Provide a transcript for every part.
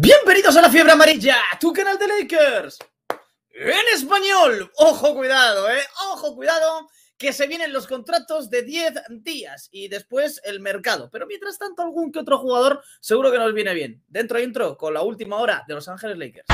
Bienvenidos a la Fiebre Amarilla, tu canal de Lakers. En español. Ojo, cuidado, eh. Ojo, cuidado, que se vienen los contratos de 10 días y después el mercado. Pero mientras tanto, algún que otro jugador seguro que nos viene bien. Dentro intro con la última hora de Los Ángeles Lakers.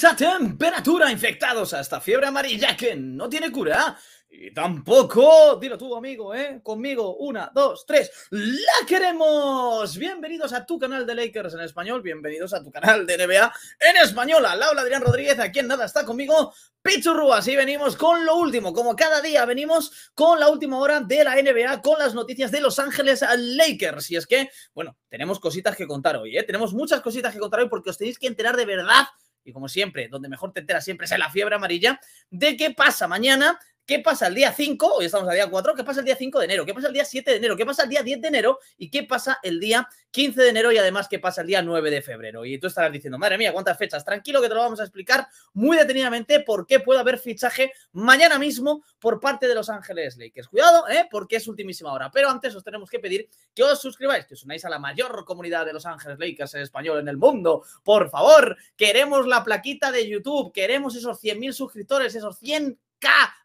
esa temperatura, infectados hasta fiebre amarilla que no tiene cura. ¿eh? Y tampoco, dilo tú, amigo, ¿eh? Conmigo, una, dos, tres, ¡la queremos! Bienvenidos a tu canal de Lakers en español, bienvenidos a tu canal de NBA en español. Al habla Adrián Rodríguez, aquí en nada está conmigo Pichurruas y venimos con lo último, como cada día venimos con la última hora de la NBA, con las noticias de Los Ángeles Lakers. Y es que, bueno, tenemos cositas que contar hoy, ¿eh? Tenemos muchas cositas que contar hoy porque os tenéis que enterar de verdad y como siempre, donde mejor te enteras siempre es en la fiebre amarilla, de qué pasa mañana ¿Qué pasa el día 5? Hoy estamos al día 4. ¿Qué pasa el día 5 de enero? ¿Qué pasa el día 7 de enero? ¿Qué pasa el día 10 de enero? ¿Y qué pasa el día 15 de enero? Y además, ¿qué pasa el día 9 de febrero? Y tú estarás diciendo, madre mía, cuántas fechas. Tranquilo que te lo vamos a explicar muy detenidamente por qué puede haber fichaje mañana mismo por parte de Los Ángeles Lakers. Cuidado, ¿eh? porque es ultimísima hora. Pero antes os tenemos que pedir que os suscribáis, que os unáis a la mayor comunidad de Los Ángeles Lakers en español en el mundo. Por favor, queremos la plaquita de YouTube, queremos esos 100.000 suscriptores, esos 100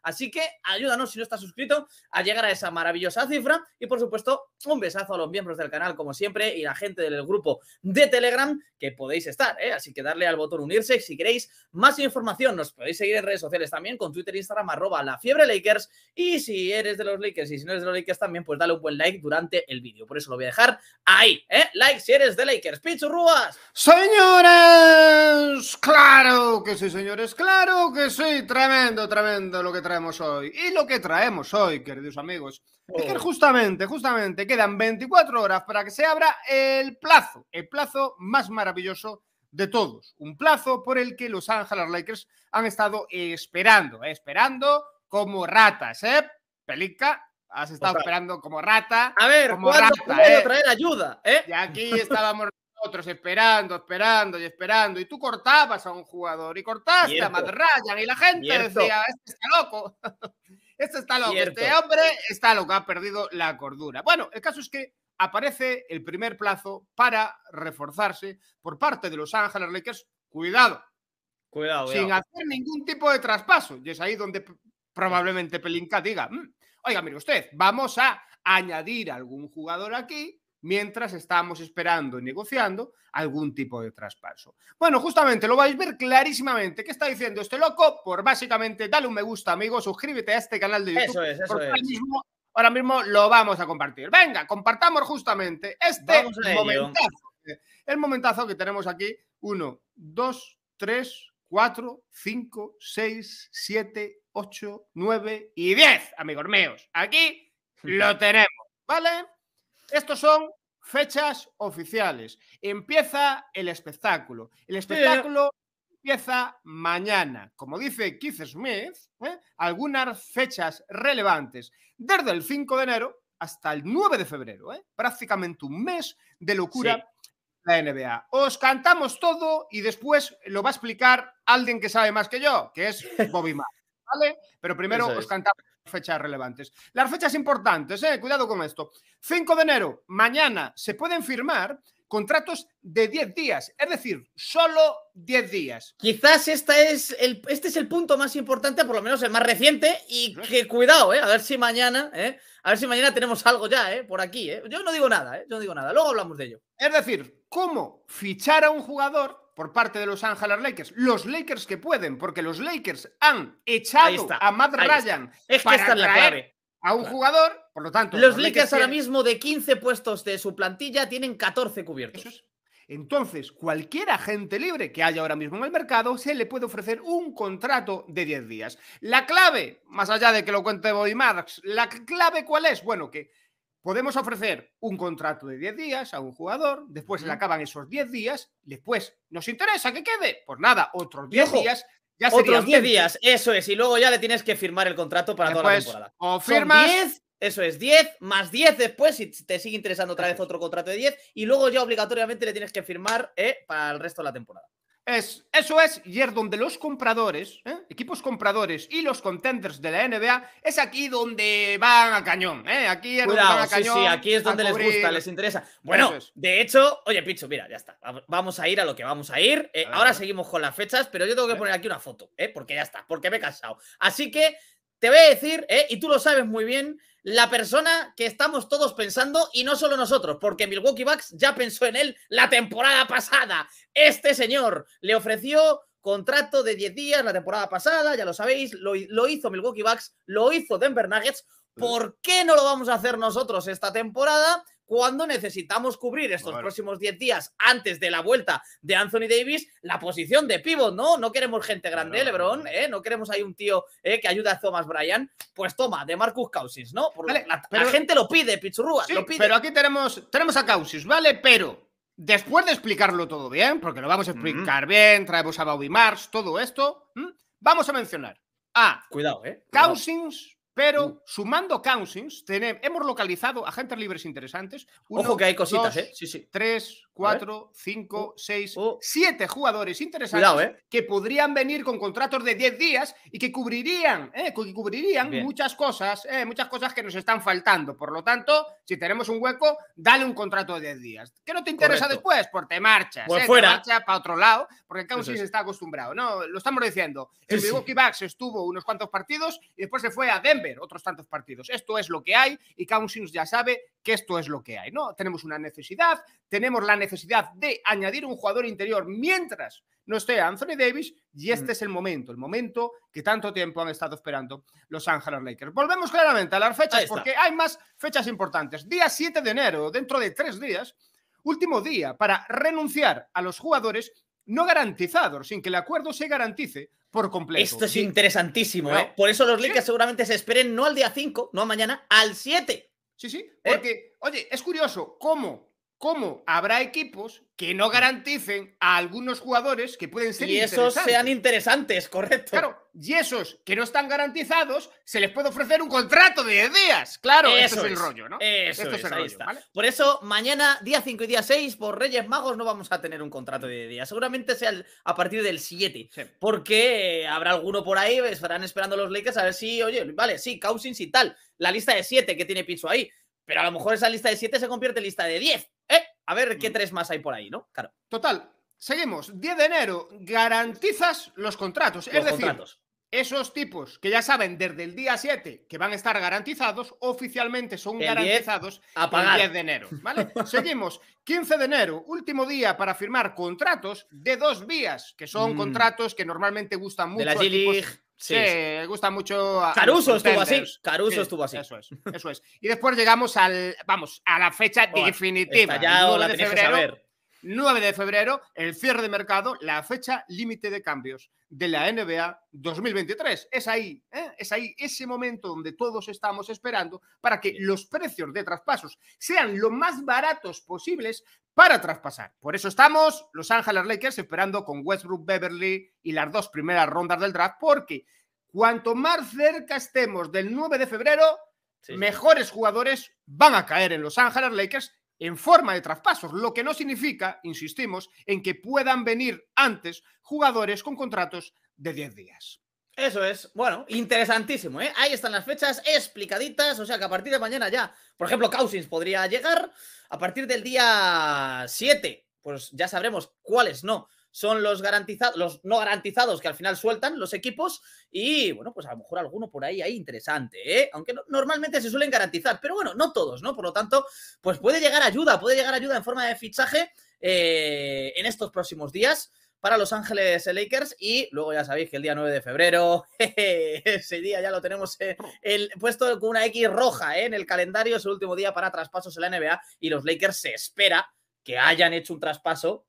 Así que ayúdanos si no estás suscrito a llegar a esa maravillosa cifra y por supuesto un besazo a los miembros del canal como siempre y la gente del grupo de Telegram que podéis estar, ¿eh? así que darle al botón unirse si queréis más información. Nos podéis seguir en redes sociales también con Twitter, Instagram, arroba la fiebre Lakers y si eres de los Lakers y si no eres de los Lakers también pues dale un buen like durante el vídeo. Por eso lo voy a dejar ahí, ¿eh? like si eres de Lakers. pichurruas Señores, claro que sí, señores, claro que sí, tremendo, tremendo de lo que traemos hoy. Y lo que traemos hoy, queridos amigos, es que oh. justamente, justamente quedan 24 horas para que se abra el plazo, el plazo más maravilloso de todos. Un plazo por el que los Ángeles Lakers han estado esperando, eh, esperando como ratas, ¿eh? Pelica, has estado esperando como rata. A ver, como rata, eh? traer ayuda? ¿eh? Y aquí estábamos otros esperando, esperando y esperando. Y tú cortabas a un jugador y cortaste a Matt y la gente decía, este está loco. este está loco, este hombre está loco, ha perdido la cordura. Bueno, el caso es que aparece el primer plazo para reforzarse por parte de Los Ángeles Lakers. Cuidado. Cuidado, Sin hacer ningún tipo de traspaso. Y es ahí donde probablemente Pelinka diga, mm, oiga, mire usted, vamos a añadir algún jugador aquí mientras estamos esperando y negociando algún tipo de traspaso. Bueno, justamente lo vais a ver clarísimamente qué está diciendo este loco por pues básicamente dale un me gusta, amigo, suscríbete a este canal de YouTube. Eso Ahora, mismo, lo vamos a compartir. Venga, compartamos justamente este momentazo. El momentazo que tenemos aquí, uno, dos, tres, cuatro, cinco, seis, siete, ocho, nueve y diez, amigos míos. Aquí lo tenemos, ¿vale? Estos son fechas oficiales. Empieza el espectáculo. El espectáculo empieza mañana. Como dice Keith Smith, ¿eh? algunas fechas relevantes. Desde el 5 de enero hasta el 9 de febrero. ¿eh? Prácticamente un mes de locura. La NBA. Os cantamos todo y después lo va a explicar alguien que sabe más que yo, que es Bobby Mar. ¿Vale? Pero primero os cantamos fechas relevantes. Las fechas importantes, eh, cuidado con esto. 5 de enero, mañana, se pueden firmar contratos de 10 días, es decir, solo 10 días. Quizás esta es el, este es el punto más importante, por lo menos el más reciente, y que cuidado, eh, a ver si mañana, eh, a ver si mañana tenemos algo ya por aquí. Yo no digo nada, yo no digo nada, luego hablamos de ello. Es decir, cómo fichar a un jugador por parte de Los Ángeles Lakers. Los Lakers que pueden, porque los Lakers han echado a Matt Ryan a un jugador. Por lo tanto, los, Lakers, ahora mismo de 15 puestos de su plantilla tienen 14 cubiertos. Entonces, cualquier agente libre que haya ahora mismo en el mercado se le puede ofrecer un contrato de 10 días. La clave, más allá de que lo cuente Boy Marx, la clave cuál es? Bueno, que Podemos ofrecer un contrato de 10 días a un jugador, después se le acaban esos 10 días, después nos interesa que quede, pues nada, otros 10 días. otros 10 días, eso es, y luego ya le tienes que firmar el contrato para toda la temporada. O 10, eso es, 10 más 10 después, si te sigue interesando otra vez otro contrato de 10, y luego ya obligatoriamente le tienes que firmar eh, para el resto de la temporada. Es, eso es, y es donde los compradores, ¿eh? equipos compradores y los contenders de la NBA, es aquí donde van a cañón. ¿eh? Aquí es donde Sí, sí, aquí es donde les gusta, les interesa. Bueno, de hecho, oye, Picho, mira, ya está. Vamos a ir a lo que vamos a ir. Eh, ahora seguimos con las fechas, pero yo tengo que poner aquí una foto, ¿eh? porque ya está, porque me he casado Así que te voy a decir, y tú lo sabes muy bien, la persona que estamos todos pensando y no solo nosotros, porque Milwaukee Bucks ya pensó en él la temporada pasada. Este señor le ofreció contrato de 10 días la temporada pasada, ya lo sabéis, lo, hizo Milwaukee Bucks, lo hizo Denver Nuggets. ¿Por qué no lo vamos a hacer nosotros esta temporada? cuando necesitamos cubrir estos próximos 10 días antes de la vuelta de Anthony Davis la posición de pívot, ¿no? No queremos gente grande, Lebron, no. ¿eh? No queremos ahí un tío ¿eh? que ayuda a Thomas Bryan. Pues toma, de Marcus Cousins, ¿no? la, pero, la, gente lo pide, Pichurúa, lo pide. Pero aquí tenemos, tenemos a Cousins, ¿vale? Pero después de explicarlo todo bien, porque lo vamos a explicar bien, traemos a Bobby Mars, todo esto, vamos a mencionar a... Cuidado, ¿eh? Pero mm. sumando Cousins, tenemos, hemos localizado agentes libres interesantes. Uno, Ojo que hay cositas, dos, ¿eh? Sí, sí. Tres, cuatro, cinco, oh, seis, oh. siete jugadores interesantes eh. que podrían venir con contratos de 10 días y que cubrirían, eh, que cubrirían muchas cosas, eh, muchas cosas que nos están faltando. Por lo tanto, si tenemos un hueco, dale un contrato de 10 días. ¿Qué no te interesa después? Pues te marchas, pues fuera. Te marchas para otro lado, porque el está acostumbrado. No, lo estamos diciendo. El Milwaukee estuvo unos cuantos partidos y después se fue a Denver otros tantos partidos. Esto es lo que hay y Cousins ya sabe que esto es lo que hay, ¿no? Tenemos una necesidad, tenemos la necesidad de añadir un jugador interior mientras no esté Anthony Davis y este mm. es el momento, el momento que tanto tiempo han estado esperando los Angeles Lakers. Volvemos claramente a las fechas porque hay más fechas importantes. Día 7 de enero, dentro de tres días, último día para renunciar a los jugadores no garantizados, sin que el acuerdo se garantice esto es interesantísimo, ¿eh? Por eso los Lakers seguramente se esperen no al día 5, no a mañana, al 7. Sí, sí, ¿Eh? porque, oye, es curioso cómo cómo habrá equipos que no garanticen a algunos jugadores que pueden ser y esos sean interesantes, correcto. Claro, y esos que no están garantizados se les puede ofrecer un contrato de 10 días. Claro, eso es el rollo, ¿no? Eso es, el Por eso mañana día 5 y día 6 por Reyes Magos no vamos a tener un contrato de 10 días. Seguramente sea a partir del 7, porque eh, habrá alguno por ahí pues, estarán esperando los Lakers a ver si, oye, vale, sí, Cousins y tal, la lista de 7 que tiene Piso ahí. Pero a lo mejor esa lista de 7 se convierte en lista de 10 a ver qué mm. tres más hay por ahí, ¿no? Claro. Total, seguimos. 10 de enero, garantizas los contratos. es decir, esos tipos que ya saben desde el día 7 que van a estar garantizados, oficialmente son garantizados a pagar. el 10 de enero. ¿vale? seguimos. 15 de enero, último día para firmar contratos de dos vías, que son mm. contratos que normalmente gustan mucho. Sí, me gusta mucho. A Caruso estuvo así. Caruso estuvo así. Eso es, eso es. Y después llegamos al, vamos, a la fecha definitiva. Ya, la 9 de febrero, el cierre de mercado, la fecha límite de cambios de la NBA 2023. Es ahí, ¿eh? es ahí ese momento donde todos estamos esperando para que los precios de traspasos sean lo más baratos posibles para traspasar. Por eso estamos Los Ángeles Lakers esperando con Westbrook, Beverly y las dos primeras rondas del draft, porque cuanto más cerca estemos del 9 de febrero, mejores jugadores van a caer en Los Ángeles Lakers en forma de traspasos, lo que no significa, insistimos, en que puedan venir antes jugadores con contratos de 10 días. Eso es, bueno, interesantísimo, ¿eh? Ahí están las fechas explicaditas, o sea que a partir de mañana ya, por ejemplo, Cousins podría llegar, a partir del día 7, pues ya sabremos cuáles no son los garantizados, los no garantizados que al final sueltan los equipos y bueno, pues a lo mejor alguno por ahí ahí interesante, ¿eh? aunque normalmente se suelen garantizar, pero bueno, no todos, ¿no? Por lo tanto, pues puede llegar ayuda, puede llegar ayuda en forma de fichaje eh, en estos próximos días para Los Ángeles Lakers y luego ya sabéis que el día 9 de febrero, ese día ya lo tenemos eh, puesto con una X roja ¿eh? en el calendario, es el último día para traspasos en la NBA y los Lakers se espera que hayan hecho un traspaso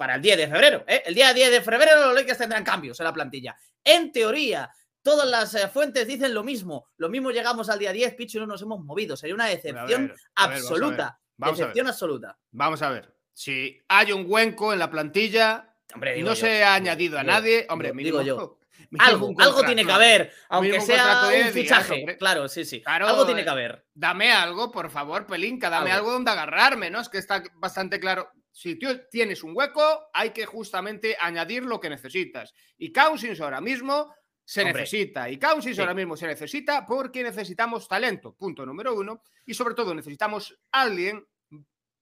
para el 10 de febrero. ¿eh? El día 10 de febrero los leyes tendrán cambios en la plantilla. En teoría, todas las eh, fuentes dicen lo mismo. Lo mismo llegamos al día 10, Pichu, no nos hemos movido. Sería una decepción absoluta. decepción absoluta. Vamos a ver. Si hay un huenco en la plantilla, y no se ha añadido a nadie. Hombre, digo yo. Algo, tiene que haber, aunque sea un fichaje. claro, sí, sí. algo tiene eh, que haber. Dame algo, por favor, Pelinka, dame algo, algo donde agarrarme, ¿no? Es que está bastante claro si tú tienes un hueco, hay que justamente añadir lo que necesitas. Y Cousins ahora mismo se necesita. Y Cousins ahora mismo se necesita porque necesitamos talento, punto número uno. Y sobre todo necesitamos alguien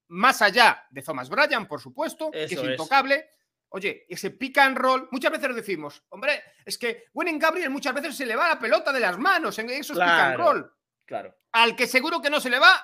más allá de Thomas Bryan, por supuesto, que es, intocable. Oye, ese Pican and roll, muchas veces decimos, hombre, es que Winning Gabriel muchas veces se le va la pelota de las manos en esos Pican pick roll. Claro. Al que seguro que no se le va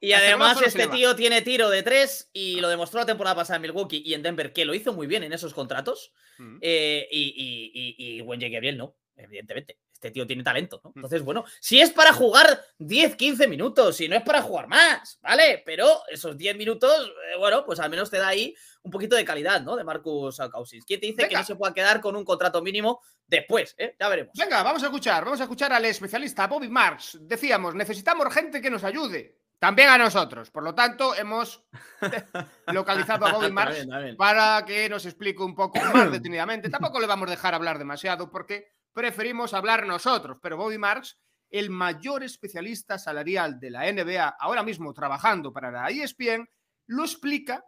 y además este tío tiene tiro de tres y ah. lo demostró la temporada pasada en Milwaukee y en Denver, que lo hizo muy bien en esos contratos. Mm. Eh, y, y, y, y Gabriel no, evidentemente este tío tiene talento, ¿no? Mm. Entonces, bueno, si es para jugar 10, 15 minutos, si no es para jugar más, ¿vale? Pero esos 10 minutos, eh, bueno, pues al menos te da ahí un poquito de calidad, ¿no? De Marcus Cousins. ¿Quién te dice que no se pueda quedar con un contrato mínimo después? Eh? Ya veremos. Venga, vamos a escuchar, vamos a escuchar al especialista Bobby Marks. Decíamos, necesitamos gente que nos ayude. También a nosotros. Por lo tanto, hemos localizado a Bobby Marks para que nos explique un poco más detenidamente. Tampoco le vamos a dejar hablar demasiado porque preferimos hablar nosotros, pero Bobby Marks, el mayor especialista salarial de la NBA, ahora mismo trabajando para la ESPN, lo explica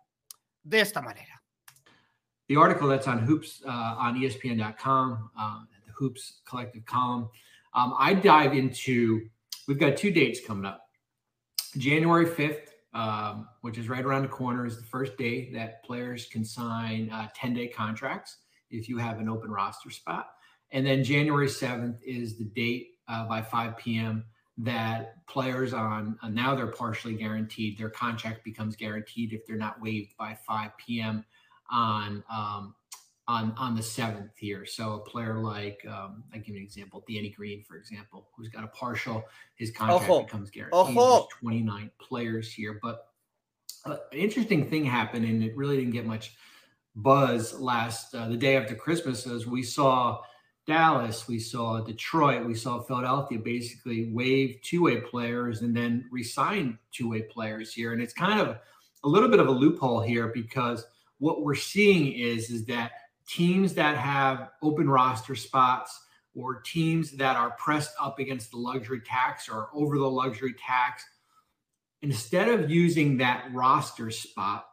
de esta manera. The article that's on hoops uh, on ESPN.com, uh, the hoops collective column, um, I dive into. We've got two dates coming up. January 5th, um, which is right around the corner, is the first day that players can sign 10 uh, day contracts if you have an open roster spot. And then January 7th is the date uh, by 5 p.m. that players on uh, now they're partially guaranteed. Their contract becomes guaranteed if they're not waived by 5 p.m. on um, on on the seventh here. So a player like um, I give an example, Danny Green, for example, who's got a partial, his contract becomes guaranteed. 29 players here, but uh, an interesting thing happened, and it really didn't get much buzz last uh, the day after Christmas, as we saw Dallas, we saw Detroit, we saw Philadelphia basically waive two-way players and then resign two-way players here. And it's kind of a little bit of a loophole here because what we're seeing is is that teams that have open roster spots or teams that are pressed up against the luxury tax or over the luxury tax, instead of using that roster spot,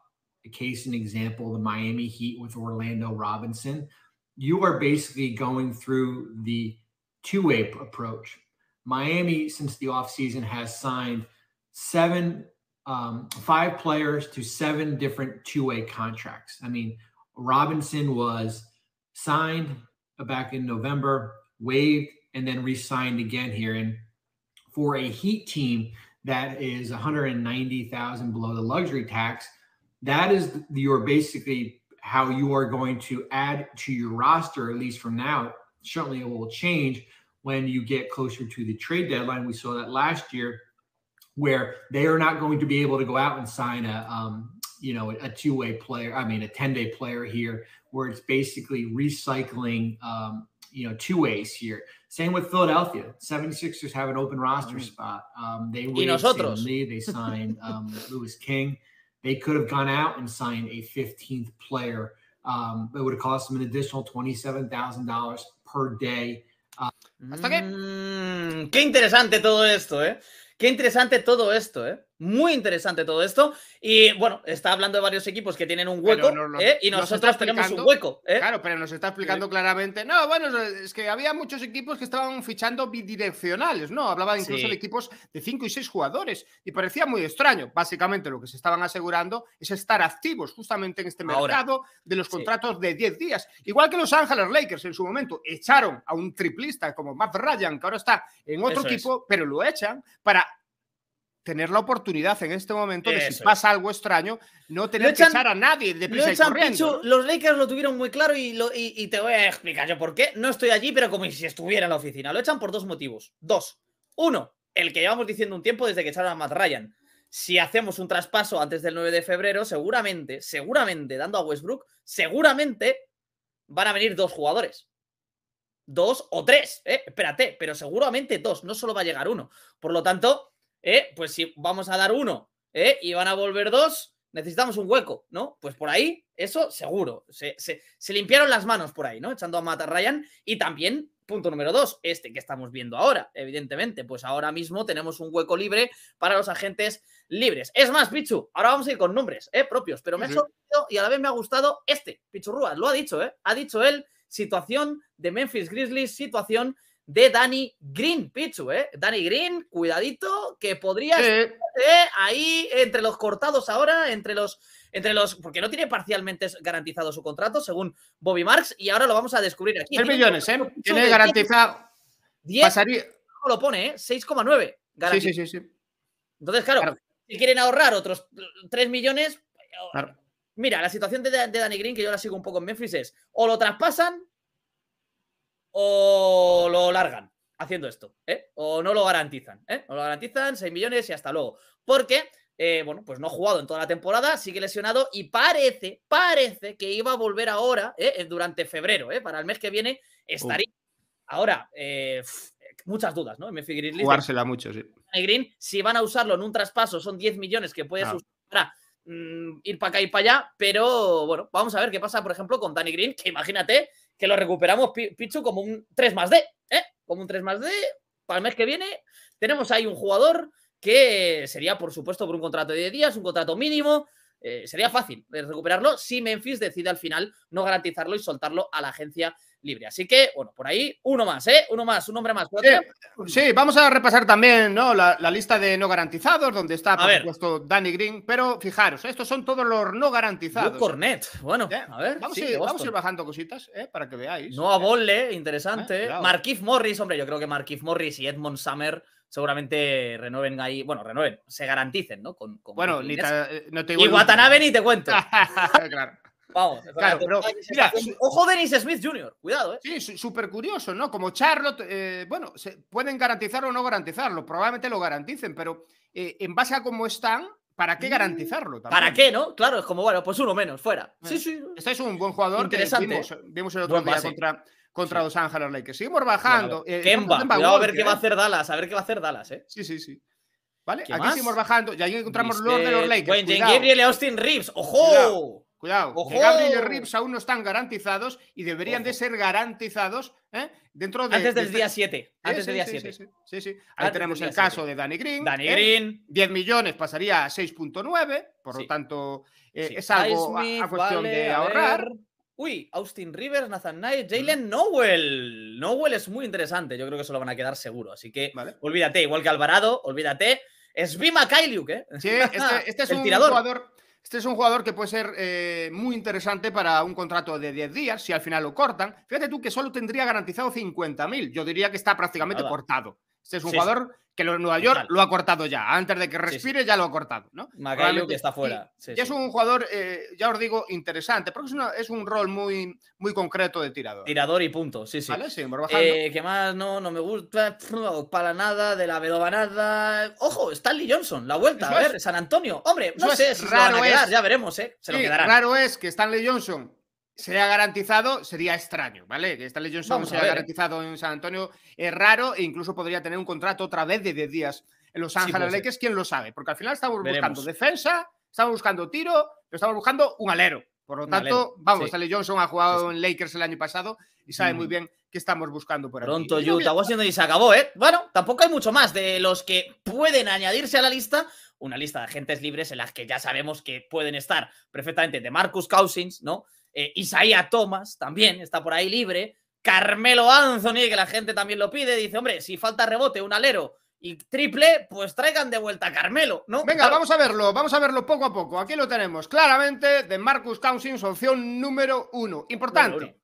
a case an example, the Miami Heat with Orlando Robinson, you are basically going through the two-way approach. Miami, since the offseason, has signed seven, um, five players to seven different two-way contracts. I mean, Robinson was signed back in November, waived, and then re-signed again here. And for a Heat team that is 190,000 below the luxury tax, that is your basically how you are going to add to your roster, at least from now. Certainly, it will change when you get closer to the trade deadline. We saw that last year, where they are not going to be able to go out and sign a, um, you know, a two-way player. I mean, a ten-day player here, where it's basically recycling, um, you know, two ways here. Same with Philadelphia. 76ers have an open roster mm-hmm. spot. Um, they waited Lee. They signed um, Lewis King. They could have gone out and signed a 15th player. Um, it would have cost them an additional $27,000 per day. Uh, ¿Hasta qué? Mm, qué interesante todo esto, ¿eh? Qué interesante todo esto, ¿eh? Muy interesante todo esto. Y bueno, está hablando de varios equipos que tienen un hueco ¿eh? y nosotros tenemos un hueco. ¿eh? Claro, pero nos está explicando claramente. No, bueno, es que había muchos equipos que estaban fichando bidireccionales, ¿no? Hablaba incluso de equipos de 5 y 6 jugadores y parecía muy extraño. Básicamente lo que se estaban asegurando es estar activos justamente en este mercado de los contratos de 10 días. Igual que los Ángeles Lakers en su momento echaron a un triplista como Matt Ryan, que ahora está en otro equipo, pero lo echan para tener la oportunidad en este momento de si pasa algo extraño, no tener que echar a nadie de prisa y los Lakers lo tuvieron muy claro y, lo, te voy a explicar yo por qué. No estoy allí, pero como si estuviera en la oficina. Lo echan por dos motivos. Dos. Uno, el que llevamos diciendo un tiempo desde que echaron a Matt Ryan. Si hacemos un traspaso antes del 9 de febrero, seguramente, seguramente, dando a Westbrook, seguramente van a venir dos jugadores dos o tres. ¿eh? espérate, pero seguramente dos, no solo va a llegar uno. Por lo tanto, ¿eh? Pues si vamos a dar uno ¿eh? y van a volver dos, necesitamos un hueco, ¿no? Pues por ahí, eso seguro. Se, limpiaron las manos por ahí, ¿no? Echando a matar Ryan y también punto número dos, este que estamos viendo ahora, evidentemente, pues ahora mismo tenemos un hueco libre para los agentes libres. Es más, Pichu, ahora vamos a ir con nombres eh, propios, pero me ha sorprendido y a la vez me ha gustado este, Pichu Rúas, lo ha dicho, ¿eh? ha dicho él, situación de Memphis Grizzlies, situación de Danny Green, Pichu, ¿eh? Danny Green, cuidadito, que podría estar ¿eh? ahí entre los cortados ahora, entre los, entre los. Porque no tiene parcialmente garantizado su contrato, según Bobby Marks, y ahora lo vamos a descubrir aquí. millones, ¿eh? tiene garantizado. 10. Pasaría... lo pone, ¿eh? 6,9. Sí, sí, sí, Entonces, claro, si quieren ahorrar otros 3 millones. Mira, la situación de, Danny Green, que yo la sigo un poco en Memphis, es o lo traspasan o lo largan haciendo esto, ¿eh? o no lo garantizan, ¿eh? No lo garantizan 6 millones y hasta luego, porque, eh, bueno, pues no ha jugado en toda la temporada, sigue lesionado y parece, parece que iba a volver ahora, ¿eh? Eh, durante febrero, para el mes que viene estaría. Ahora, muchas dudas, ¿no? Jugársela mucho, sí. Green, si van a usarlo en un traspaso, son 10 millones que puedes usar para mm, ir para acá y para allá, pero bueno, vamos a ver qué pasa, por ejemplo, con Danny Green, que imagínate que lo recuperamos, Pichu, como un 3 más D, ¿eh? Como un 3 más D, para el mes que viene tenemos ahí un jugador que sería, por supuesto, por un contrato de 10 días, un contrato mínimo, eh, sería fácil eh, recuperarlo si Memphis decide al final no garantizarlo y soltarlo a la agencia libre. Así que, bueno, por ahí uno más, ¿eh? Uno más, un hombre más. Sí, vamos a repasar también la, lista de no garantizados, donde está, por supuesto, Danny Green. Pero fijaros, estos son todos los no garantizados. ¿eh? Cornet, bueno, a ver. Vamos, a, ir bajando cositas ¿eh? para que veáis. No a Bolle, ¿eh? interesante. Ah, Marquis Morris, hombre, yo creo que Marquise Morris y Edmond Summer seguramente renueven ahí, bueno, renueven, se garanticen, ¿no? Con, bueno, ni eh, te y Watanabe ni te cuento. claro claro, ojo Dennis Smith Jr., cuidado, eh. Sí, súper curioso, ¿no? Como Charlotte, eh, bueno, se pueden garantizarlo o no garantizarlo, probablemente lo garanticen, pero eh, en base a cómo están, ¿para qué mm, garantizarlo? ¿Para qué, no? Claro, es como, bueno, pues uno menos, fuera. Sí, sí. Este es un buen jugador Interesante. que vimos, el otro día contra, contra Los Ángeles Lakers. Seguimos bajando. a ver qué va a hacer Dallas, a ver qué va a hacer Dallas, ¿eh? Sí, sí, sí. ¿Vale? Aquí seguimos bajando y ahí encontramos Lord de los Lakers. Gabriel y Austin Reeves. ¡Ojo! Cuidado, que Gabriel y Rips aún no están garantizados y deberían de ser garantizados ¿eh? dentro de. Antes del día 7. Antes del día 7. Sí, sí, Ahí tenemos el caso de Danny Green. Danny ¿eh? Green. 10 millones pasaría a 6.9, por lo tanto, eh, es algo a, cuestión de ahorrar. Uy, Austin Rivers, Nathan Knight, Jalen Nowell. Nowell es muy interesante. Yo creo que se lo van a quedar seguro. Así que olvídate, igual que Alvarado, olvídate. Es Bima Kailiuk, ¿eh? Sí, este, este es el un tirador. Este es un jugador que puede ser eh, muy interesante para un contrato de 10 días, si al final lo cortan. Fíjate tú que solo tendría garantizado 50.000. Yo diría que está prácticamente cortado. Este es un jugador que lo, Nueva York lo ha cortado ya. Antes de que respire, ya lo ha cortado. ¿no? que está fuera. y es un jugador, eh, ya os digo, interesante, porque es, un rol muy, muy concreto de tirador. Tirador y punto, sí, sí. Eh, que más no, no me gusta para nada, de la vedovanada Ojo, Stanley Johnson, la vuelta, a ver, San Antonio. Hombre, no sé es, si raro lo ya veremos, ¿eh? Se lo quedarán. Raro es que Stanley Johnson Sería garantizado sería extraño, ¿vale? Que Stanley Johnson se sea ¿eh? garantizado en San Antonio es raro e incluso podría tener un contrato otra vez de 10 días en Los Ángeles Lakers, quién lo sabe, porque al final estamos buscando defensa, estamos buscando tiro, pero estamos buscando un alero. Por lo tanto, vamos, sí. Johnson ha jugado en Lakers el año pasado y sabe muy mm. bien qué estamos buscando por Pronto aquí. Pronto Utah, y se acabó, ¿eh? Bueno, tampoco hay mucho más de los que pueden añadirse a la lista. Una lista de agentes libres en las que ya sabemos que pueden estar perfectamente de Marcus Cousins, ¿no? eh, Isaías Thomas también está por ahí libre. Carmelo Anthony, que la gente también lo pide, dice, hombre, si falta rebote, un alero y triple, pues traigan de vuelta a Carmelo, ¿no? Venga, vamos a verlo, vamos a verlo poco a poco. Aquí lo tenemos, claramente, de Marcus Cousins, opción número uno. Importante,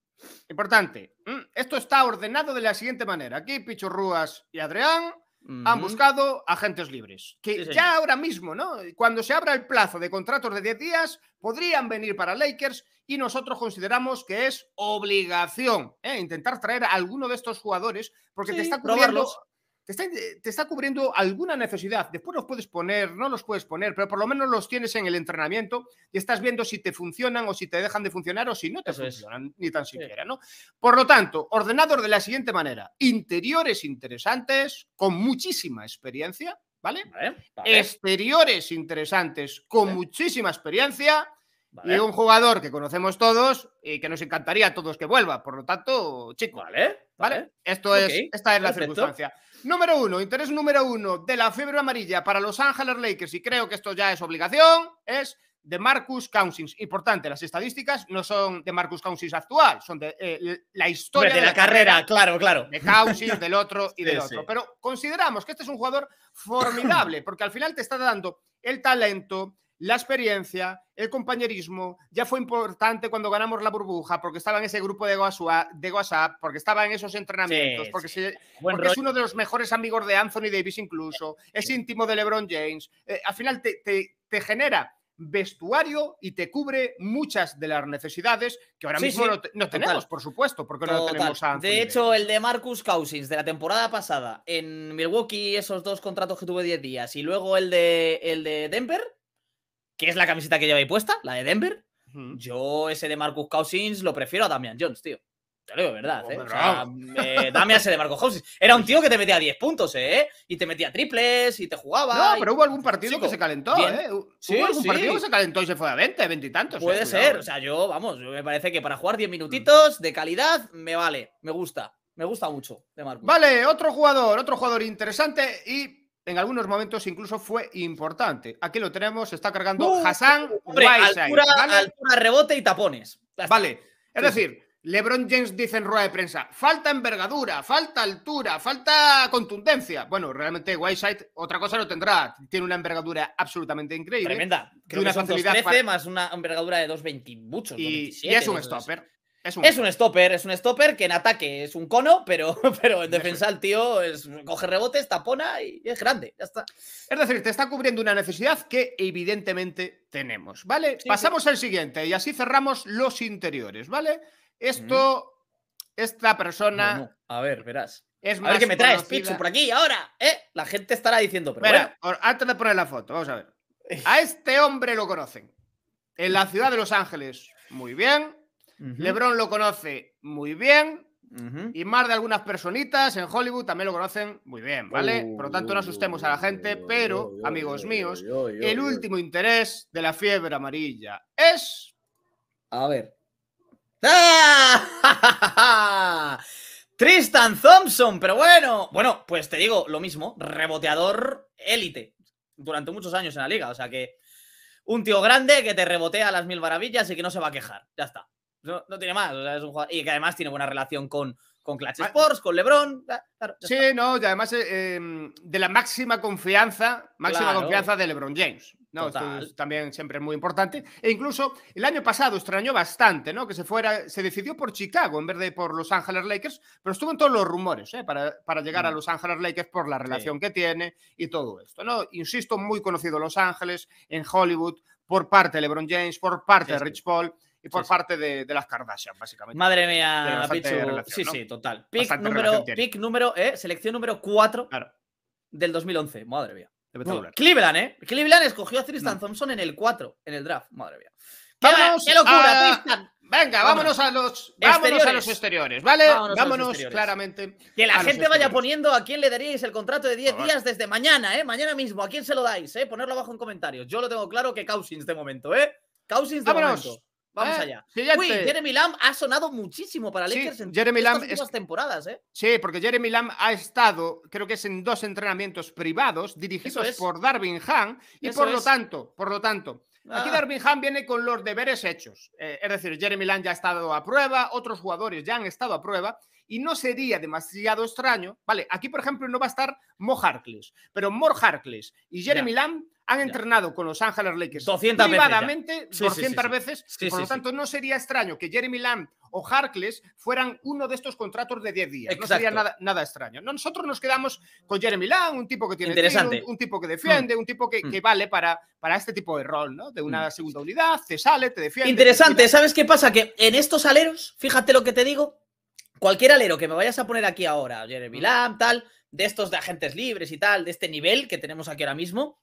importante. Mm, esto está ordenado de la siguiente manera. Aquí Pichurruas y Adrián, han buscado agentes libres. Que ya ahora mismo, ¿no? Cuando se abra el plazo de contratos de 10 días, podrían venir para Lakers y nosotros consideramos que es obligación ¿eh? intentar traer a alguno de estos jugadores porque te está cubriendo eh, te está, cubriendo alguna necesidad. Después los puedes poner, no los puedes poner, pero por lo menos los tienes en el entrenamiento y estás viendo si te funcionan o si te dejan de funcionar o si no te funcionan, ni tan siquiera, ¿no? Por lo tanto, ordenador de la siguiente manera: interiores interesantes, con muchísima experiencia, ¿vale? Exteriores interesantes, con muchísima experiencia y un jugador que conocemos todos y que nos encantaría a todos que vuelva. Por lo tanto, chicos. Vale, vale. Esto es, esta es la circunstancia. Número uno, interés número uno de la fiebre amarilla para Los Ángeles Lakers, y creo que esto ya es obligación, es de Marcus Cousins. Importante, las estadísticas no son de Marcus Cousins actual, son de eh, la historia. de, la, carrera, claro, claro. De Cousins, del otro y del otro. Pero consideramos que este es un jugador formidable, porque al final te está dando el talento, la experiencia, el compañerismo, ya fue importante cuando ganamos la burbuja, porque estaba en ese grupo de WhatsApp, porque estaba en esos entrenamientos, porque, es uno de los mejores amigos de Anthony Davis incluso, es íntimo de LeBron James. Eh, al final te, te, genera vestuario y te cubre muchas de las necesidades que ahora mismo no, tenemos, por supuesto, porque no tenemos De hecho, el de Marcus Cousins de la temporada pasada en Milwaukee, esos dos contratos que tuve 10 días, y luego el de, el de Denver ¿Qué es la camiseta que lleváis puesta, la de Denver, yo ese de Marcus Cousins lo prefiero a Damian Jones, tío. Te lo digo, verdad. ¿eh? O ese de Marcus Cousins. Era un tío que te metía 10 puntos, ¿eh? Y te metía triples y te jugaba. No, pero hubo algún partido que se calentó, ¿eh? Hubo algún partido que se calentó y se fue a 20, 20 y tantos. Puede eh, ser. O eh. sea, yo, vamos, me parece que para jugar 10 mm. minutitos de calidad me vale. Me gusta. Me gusta mucho de Marcus. Vale, otro jugador, otro jugador interesante y en algunos momentos incluso fue importante. Aquí lo tenemos, está cargando Hassan hombre, altura, ¿vale? rebote y tapones. Vale, es decir, LeBron James dice en rueda de prensa, falta envergadura, falta altura, falta contundencia. Bueno, realmente Whiteside otra cosa lo tendrá, tiene una envergadura absolutamente increíble. Tremenda, creo una que son más una envergadura de 220 muchos, y, 27, y es un stopper. Es un... stopper, es un stopper que en ataque es un cono, pero, pero en defensa el tío coge rebotes, tapona y es grande. Ya está. Es decir, te está cubriendo una necesidad que evidentemente tenemos, ¿vale? Pasamos al siguiente y así cerramos los interiores, ¿vale? Esto, esta persona. A ver, verás. Es a más ver qué me traes, Pichu, por aquí, ahora, ¿eh? La gente estará diciendo, pero. bueno. antes de poner la foto, vamos a ver. A este hombre lo conocen. En la ciudad de Los Ángeles, muy bien. LeBron lo conoce muy bien. Y más de algunas personitas en Hollywood también lo conocen muy bien, ¿vale? Por lo tanto, no asustemos a la gente, pero, amigos míos, el último interés de la fiebre amarilla es. A ver. ¡Ah! Tristan Thompson, pero bueno. Bueno, pues te digo lo mismo, reboteador élite durante muchos años en la liga. O sea que un tío grande que te rebotea las mil maravillas y que no se va a quejar. Ya está. No, tiene más. es un jugador, y que además tiene buena relación con, con ah. Sports, con LeBron. sí, no, y además eh, em, de la máxima confianza, máxima confianza de LeBron James. No, también siempre es muy importante. E incluso el año pasado extrañó bastante, ¿no? Que se fuera, se decidió por Chicago en vez de por Los Ángeles Lakers, pero estuvo en todos los rumores, ¿eh? Para, llegar a mm. Los Ángeles Lakers por la relación que tiene y todo esto, ¿no? Insisto, muy conocido Los Ángeles, en Hollywood, por parte de LeBron James, por parte de Rich Paul por parte de, las Kardashians, básicamente. Madre mía, Pichu. sí, sí, total. Pick número, pick número eh, selección número 4 del 2011. Madre mía. Cleveland, ¿eh? Cleveland escogió a Tristan mm. Thompson en el 4 en el draft. Madre mía. ¡Qué, locura, Tristan! Venga, vámonos, a los los exteriores, ¿vale? Vámonos, claramente. Que la gente vaya poniendo a quién le daríais el contrato de 10 días desde mañana, ¿eh? Mañana mismo, ¿a quién se lo dais? Eh? Ponerlo abajo en comentarios. Yo lo tengo claro que Cousins de momento, ¿eh? Cousins de vámonos. momento. Vamos eh, allá. Uy, Jeremy Lamb ha sonado muchísimo para Lakers en estas temporadas, ¿eh? Sí, porque Jeremy Lamb ha estado, creo que es en dos entrenamientos privados dirigidos por Darwin Han y por lo tanto, por lo tanto, aquí ah. Darwin Han viene con los deberes hechos. Eh, es decir, Jeremy Lamb ya ha estado a prueba, otros jugadores ya han estado a prueba y no sería demasiado extraño, vale, aquí por ejemplo no va a estar Mo Harkless, pero Mo Harkless y Jeremy Lam. Lamb han entrenado con los Ángeles Lakers privadamente 200 veces. por lo tanto, no sería extraño que Jeremy Lamb o Harkless fueran uno de estos contratos de 10 días. No sería nada, nada extraño. Nosotros nos quedamos con Jeremy Lamb, un tipo que tiene un, tipo que defiende, mm. un tipo que, mm. vale para, para este tipo de rol, ¿no? De una mm. segunda unidad, te sale, te defiende. Interesante. ¿Sabes qué pasa? Que en estos aleros, fíjate lo que te digo, cualquier alero que me vayas a poner aquí ahora, Jeremy Lamb, tal, de estos de agentes libres y tal, de este nivel que tenemos aquí ahora mismo,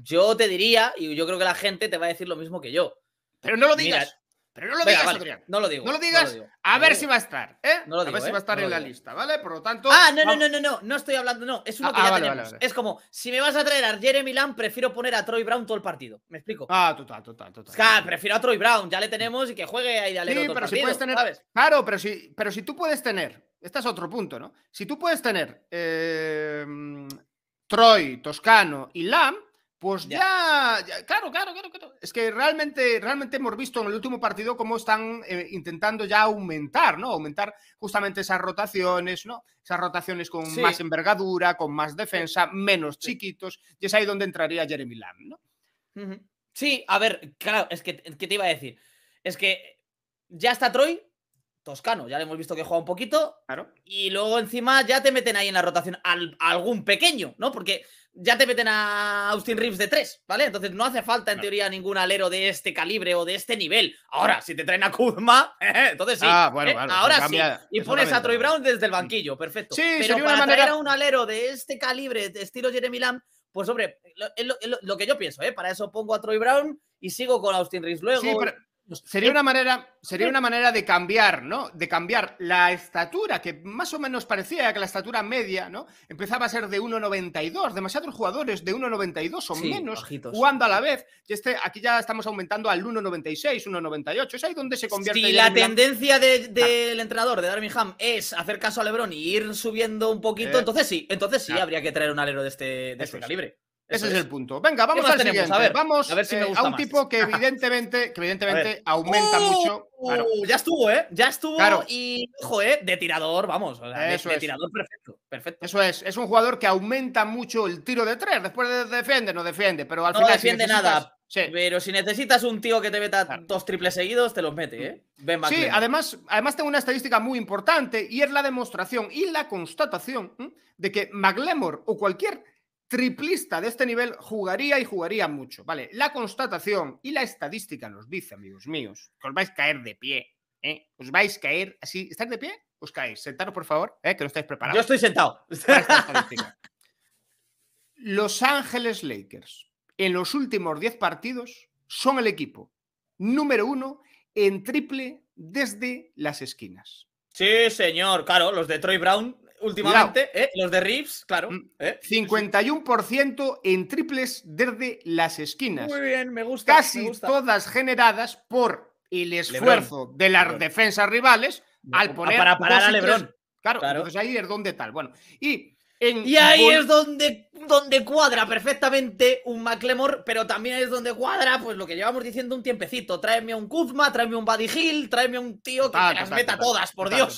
yo te diría, y yo creo que la gente te va a decir lo mismo que yo. Pero no lo digas. pero no lo digas, Adrián. No lo digo. No lo digas. a ver si va a estar, ¿eh? a ver si va a ¿eh? estar en la lista, ¿vale? Por lo tanto. Ah, no, no, no, no, no. No estoy hablando, no. Es uno ah, que ya tenemos. es como, si me vas a traer a Jeremy Lamb, prefiero poner a Troy Brown todo el partido. ¿Me explico? Ah, total, total, total. Claro, prefiero a Troy Brown, ya le tenemos y que juegue ahí de alegría. sí, pero puedes tener, Claro, pero si, pero si tú puedes tener. Este es otro punto, ¿no? Si tú puedes tener eh, Troy, Toscano y Lamb pues ya. claro, claro, claro, Es que realmente, realmente hemos visto en el último partido cómo están eh, intentando ya aumentar, ¿no? Aumentar justamente esas rotaciones, ¿no? Esas rotaciones con más envergadura, con más defensa, menos chiquitos. Y es ahí donde entraría Jeremy Lamb, ¿no? Sí, a ver, claro, es que, ¿qué te iba a decir? Es que ya está Troy, Toscano, ya le hemos visto que juega un poquito. Claro. Y luego encima ya te meten ahí en la rotación al, algún pequeño, ¿no? Porque ya te meten a Austin Reeves de tres, ¿vale? Entonces no hace falta en teoría ningún alero de este calibre o de este nivel. Ahora, si te traen a Kuzma, entonces sí. Ah, ¿eh? Ahora sí. Y pones a Troy Brown desde el banquillo, perfecto. Sí, Pero para a un alero de este calibre, de estilo Jeremy Lamb, pues hombre, lo, que yo pienso, ¿eh? Para eso pongo a Troy Brown y sigo con Austin Reeves luego. Sí, pero, Sería eh, una manera, sería eh. una manera de cambiar, ¿no? De cambiar la estatura, que más o menos parecía que la estatura media, ¿no? Empezaba a ser de 1,92, demasiados jugadores de 1,92 o menos jugando a la vez. Y este, aquí ya estamos aumentando al 1,96, 1,98. Es ahí donde se convierte. Si la tendencia del entrenador de Darwin Ham es hacer caso a Lebron y ir subiendo un poquito, eh. entonces sí, entonces sí habría que traer un alero este, de este calibre. Ese es. el punto. Venga, vamos al siguiente. A ver, vamos a, ver si me eh, gusta a un tipo que evidentemente, evidentemente aumenta uh, mucho. Uh, ya estuvo, ¿eh? Ya estuvo. Claro. Y, ojo, ¿eh? De tirador, vamos. de, tirador perfecto, perfecto. Eso es. Es un jugador que aumenta mucho el tiro de tres. Después de defiende, no defiende, pero al final. No defiende nada. Pero si necesitas un tío que te meta dos triples seguidos, te los mete, ¿eh? sí, además, además tengo una estadística muy importante y es la demostración y la constatación de que McLemore o cualquier triplista de este nivel jugaría y jugaría mucho. Vale, la constatación y la estadística nos dice, amigos míos, que os vais a caer de pie. ¿eh? Os vais a caer así. ¿Estáis de pie? Os caéis. Sentaros, por favor, ¿eh? que no estáis preparados. Yo estoy sentado. Los Ángeles Lakers en los últimos 10 partidos son el equipo número uno en triple desde las esquinas. Sí, señor, claro, los de Troy Brown últimamente, eh, los de Reeves, claro. 51% mm, eh, en triples desde las esquinas. Muy bien, me gusta. Casi todas generadas por el esfuerzo de las defensas rivales al poner. Para parar a Lebron. Claro, claro, entonces ahí es donde tal. Bueno, y y ahí es donde, donde cuadra perfectamente un McLemore, pero también es donde cuadra, pues lo que llevamos diciendo un tiempecito. Tráeme un Kuzma, tráeme un Buddy Hill, tráeme un tío que las meta todas, por Dios.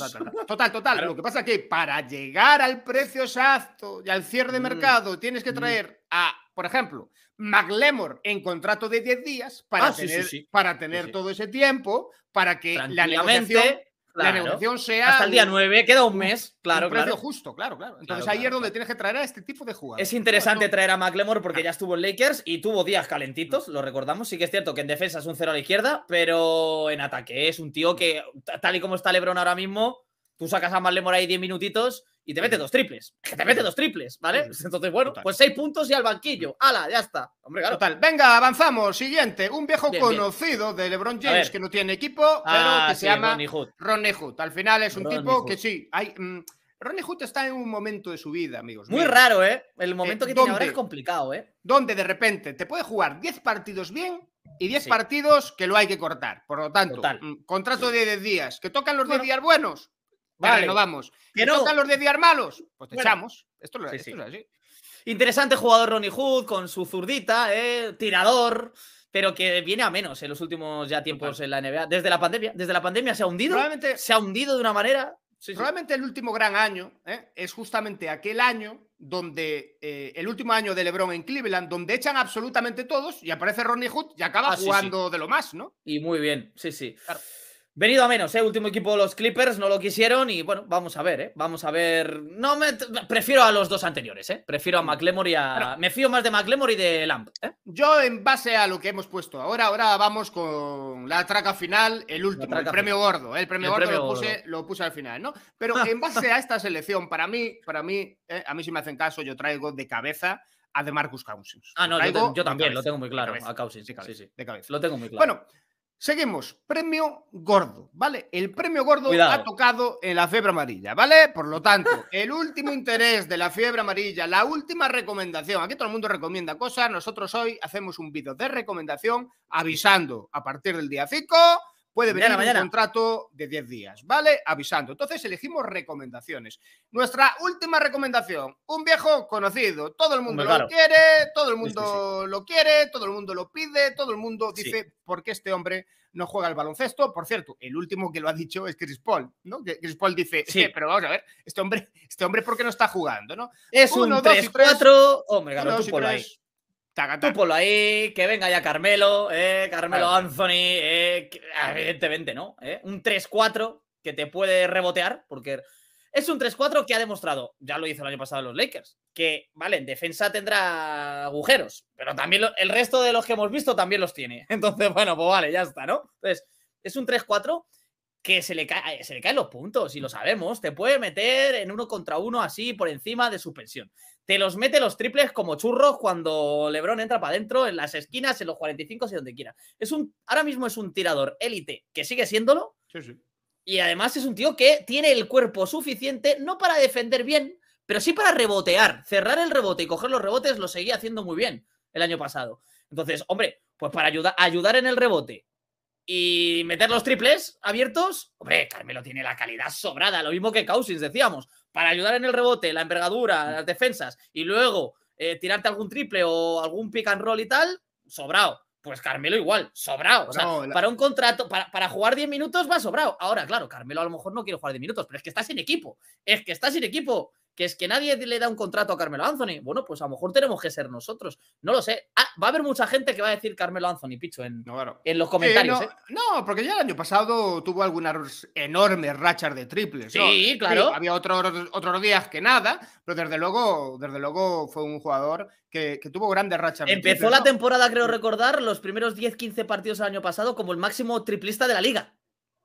Total, total. Lo que pasa es que para llegar al precio exacto y al cierre de mm. mercado, tienes que mm. traer a, por ejemplo, McLemore en contrato de 10 días para ah, tener, Para tener todo ese tiempo, para que la negociación la negociación sea. Hasta el día 9, queda un mes, claro, precio justo, claro, claro. Entonces ahí es donde tienes que traer a este tipo de jugadores. Es interesante traer a McLemore porque ah. ya estuvo en Lakers y tuvo días calentitos, lo recordamos. Sí que es cierto que en defensa es un cero a la izquierda, pero en ataque es un tío que, tal y como está LeBron ahora mismo, tú sacas a McLemore ahí 10 minutitos y te mete dos triples. Que te mete dos triples, ¿vale? Entonces, bueno, pues seis puntos y al banquillo. Mm. ¡Hala! Ya está. Hombre, claro. Total. Venga, avanzamos. Siguiente. Un viejo conocido de LeBron James que no tiene equipo, ah, pero que se llama Ronnie Hood. Al final es un tipo que sí, hay. Mm, Hood está en un momento de su vida, amigos. Muy raro, ¿eh? El eh, momento que tiene ahora es complicado, ¿eh? Donde de repente te puede jugar 10 partidos bien y 10 partidos que lo hay que cortar. Por lo tanto, mm, contrato de 10 días. ¿Que tocan los diez días buenos? Vale. no vamos ¿Que no? los desviar malos? Pues te echamos. Esto, lo, es Interesante jugador Ronnie Hood con su zurdita, eh, tirador, pero que viene a menos en los últimos ya tiempos en la NBA. Desde la pandemia, desde la pandemia se ha hundido. se ha hundido de una manera. probablemente el último gran año eh, es justamente aquel año donde eh, el último año de LeBron en Cleveland, donde echan absolutamente todos y aparece Ronnie Hood y acaba ah, jugando de lo más, ¿no? Y muy bien, sí, sí. Venido a menos, ¿eh? Último equipo de los Clippers, no lo quisieron y bueno, vamos a ver, ¿eh? Vamos a ver. No me. Prefiero a los dos anteriores, ¿eh? Prefiero a McLemore y a. me fío más de McLemore y de Lamp, ¿eh? Yo, en base a lo que hemos puesto ahora, ahora vamos con la traca final, el último, el premio gordo. El premio gordo, lo, puse, al final, ¿no? Pero en base a esta selección, para mí, para mí, a mí si me hacen caso, yo traigo de cabeza a de Marcus Cousins. Ah, no, yo, también lo tengo muy claro. a Cousins, sí, sí. De cabeza. Lo tengo muy claro. Bueno. Seguimos, premio gordo, ¿vale? El premio gordo ha tocado en la fiebre amarilla, ¿vale? Por lo tanto, el último interés de la fiebre amarilla, la última recomendación, aquí todo el mundo recomienda cosas, nosotros hoy hacemos un vídeo de recomendación avisando a partir del día 5 puede venir mañana, un contrato de 10 días, ¿vale? Avisando. Entonces elegimos recomendaciones. Nuestra última recomendación, un viejo conocido. Todo el mundo lo quiere, todo el mundo lo quiere, todo el mundo lo pide, todo el mundo dice, ¿por qué este hombre no juega al baloncesto? Por cierto, el último que lo ha dicho es Chris Paul, ¿no? Chris Paul dice, sí. pero vamos a ver, este hombre, este hombre, ¿por qué no está jugando, no? Es Uno, un 3-4, hombre, ganó ahí. Tú ponlo ahí, que venga ya Carmelo, eh, Carmelo Anthony, eh, evidentemente, ¿no? Eh, un 3-4 que te puede rebotear, porque es un 3-4 que ha demostrado, ya lo hizo el año pasado los Lakers, que, vale, en defensa tendrá agujeros, pero también el resto de los que hemos visto también los tiene. Entonces, bueno, pues vale, ya está, ¿no? Entonces, es un 3-4 que se le, cae, se le caen los puntos, y lo sabemos, te puede meter en uno contra uno así por encima de su suspensión te los mete los triples como churros cuando Lebron entra para adentro, en las esquinas, en los 45 y donde quiera. Es un, ahora mismo es un tirador élite que sigue siéndolo. Sí, sí. Y además es un tío que tiene el cuerpo suficiente, no para defender bien, pero sí para rebotear. Cerrar el rebote y coger los rebotes lo seguía haciendo muy bien el año pasado. Entonces, hombre, pues para ayudar en el rebote, y meter los triples abiertos, hombre, Carmelo tiene la calidad sobrada, lo mismo que Cousins, decíamos, para ayudar en el rebote, la envergadura, mm. las defensas, y luego eh, tirarte algún triple o algún pick and roll y tal, sobrado. Pues Carmelo igual, sobrado. O sea, para un contrato, para, jugar 10 minutos va sobrado. Ahora, claro, Carmelo a lo mejor no quiere jugar 10 minutos, pero es que está sin equipo. Es que está sin equipo que es que nadie le da un contrato a Carmelo Anthony. Bueno, pues a lo mejor tenemos que ser nosotros. No lo sé. Ah, va a haber mucha gente que va a decir Carmelo Anthony, picho, en, en los comentarios. ¿eh? no, porque ya el año pasado tuvo algunas enormes rachas de triples. Sí, claro. había otros, otros días que nada, pero desde luego, desde luego fue un jugador que, tuvo grandes rachas. Empezó la temporada, creo recordar, los primeros 10-15 partidos del año pasado como el máximo triplista de la liga.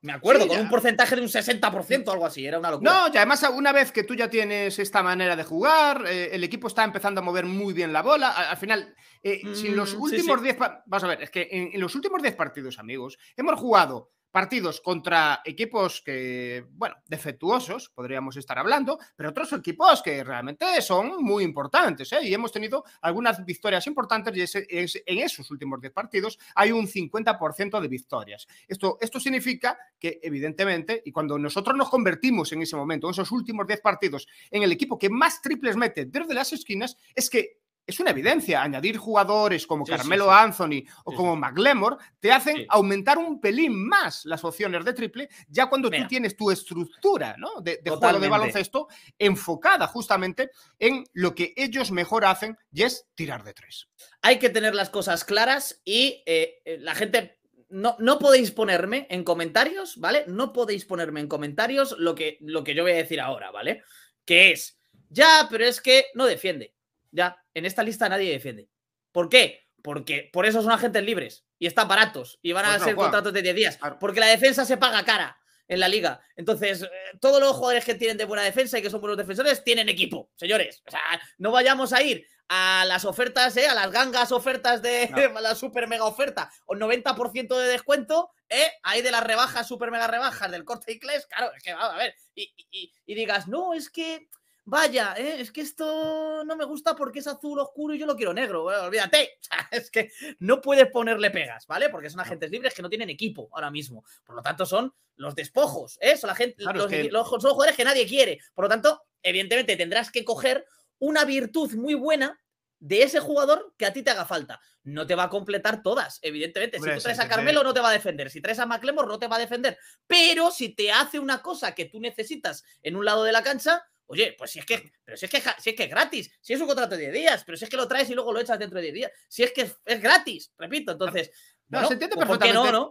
Me acuerdo, con un porcentaje de un 60% o algo así, era una locura. No, y además una vez que tú ya tienes esta manera de jugar, eh, el equipo está empezando a mover muy bien la bola, al, final, eh, si los mm, últimos 10... Vamos a ver, es que en, en los últimos 10 partidos, amigos, hemos jugado partidos contra equipos que, bueno, defectuosos, podríamos estar hablando, pero otros equipos que realmente son muy importantes. ¿eh? Y hemos tenido algunas victorias importantes y en esos últimos 10 partidos hay un 50% de victorias. Esto, esto significa que, evidentemente, y cuando nosotros nos convertimos en ese momento, en esos últimos 10 partidos, en el equipo que más triples mete desde las esquinas, es que es una evidencia. Añadir jugadores como Carmelo Anthony o como McLemore te hacen aumentar un pelín más las opciones de triple, ya cuando tú tienes tu estructura de, de juego de baloncesto enfocada justamente en lo que ellos mejor hacen y es tirar de tres. Hay que tener las cosas claras y eh, eh, la gente no, no, podéis ponerme en comentarios, ¿vale? No podéis ponerme en comentarios lo que, lo que yo voy a decir ahora, ¿vale? Que es, ya, pero es que no defiende. Ya, en esta lista nadie defiende. ¿Por qué? Porque por eso son agentes libres y están baratos y van a pues ser contratos de 10 días. Porque la defensa se paga cara en la liga. Entonces, eh, todos los jugadores que tienen de buena defensa y que son buenos defensores tienen equipo, señores. O sea, no vayamos a ir a las ofertas, eh, a las gangas ofertas de la super mega oferta, o 90% de descuento, ¿eh? ahí de las rebajas, super mega rebajas del corte inglés, claro, es que va a ver, y digas, no, es que vaya, ¿eh? es que esto no me gusta porque es azul oscuro y yo lo quiero negro. olvídate. es que no puedes ponerle pegas, ¿vale? Porque son agentes libres que no tienen equipo ahora mismo. Por lo tanto, son los despojos, ¿eh? Son, la gente, los, jugadores que nadie quiere. Por lo tanto, evidentemente tendrás que coger una virtud muy buena de ese jugador que a ti te haga falta. No te va a completar todas, evidentemente. si tú traes a Carmelo, no te va a defender. Si traes a McLemore, no te va a defender. Pero si te hace una cosa que tú necesitas en un lado de la cancha, Oye, pues si es que, pero si es que, si es, que gratis, si es un contrato de 10 días, pero si es que lo traes y luego lo echas dentro de 10 días, si es que es, gratis, repito, entonces, ah, no, se entiende pues, perfectamente.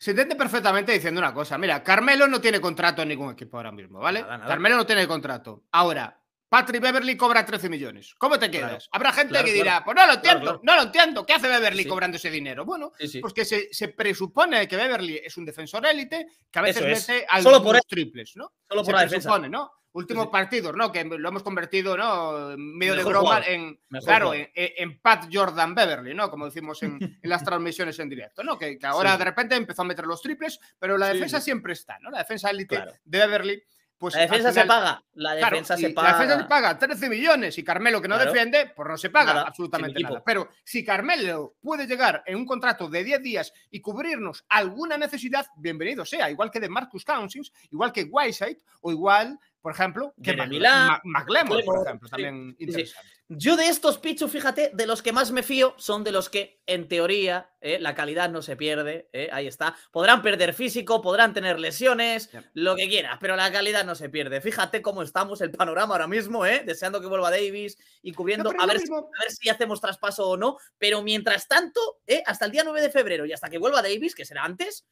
Se entiende perfectamente diciendo una cosa. Mira, Carmelo no tiene contrato en ningún equipo ahora mismo, ¿vale? Carmelo no tiene contrato. Ahora, Patrick Beverly cobra 13 millones. ¿Cómo te quedas? Habrá gente que dirá, pues no lo entiendo, no lo entiendo. ¿Qué hace Beverly cobrando ese dinero? Bueno, pues que se, presupone que Beverly es un defensor élite que a veces mete algunos triples, ¿no? Solo por se la presupone, ¿no? últimos partidos, ¿no? Que lo hemos convertido, ¿no? medio de broma, en, claro, en, Pat Jordan Beverly, ¿no? Como decimos en, las transmisiones en directo, ¿no? Que, ahora de repente empezó a meter los triples, pero la defensa siempre está, ¿no? La defensa élite de Beverly. Pues la defensa se paga. La defensa se paga. La defensa se paga 13 millones y Carmelo que no defiende, pues no se paga absolutamente nada. Pero si Carmelo puede llegar en un contrato de 10 días y cubrirnos alguna necesidad, bienvenido sea, igual que de Marcus Cousins, igual que Whiteside o igual por ejemplo, que por ejemplo, también interesante. Yo de estos Pichu, fíjate, de los que más me fío son de los que, en teoría, eh, la calidad no se pierde, eh, ahí está. Podrán perder físico, podrán tener lesiones, lo que quieras, pero la calidad no se pierde. Fíjate cómo estamos, el panorama ahora mismo, eh, deseando que vuelva Davis y cubriendo, a, ver si, a, ver si, hacemos traspaso o no, pero mientras tanto, eh, hasta el día 9 de febrero y hasta que vuelva Davis, que será antes,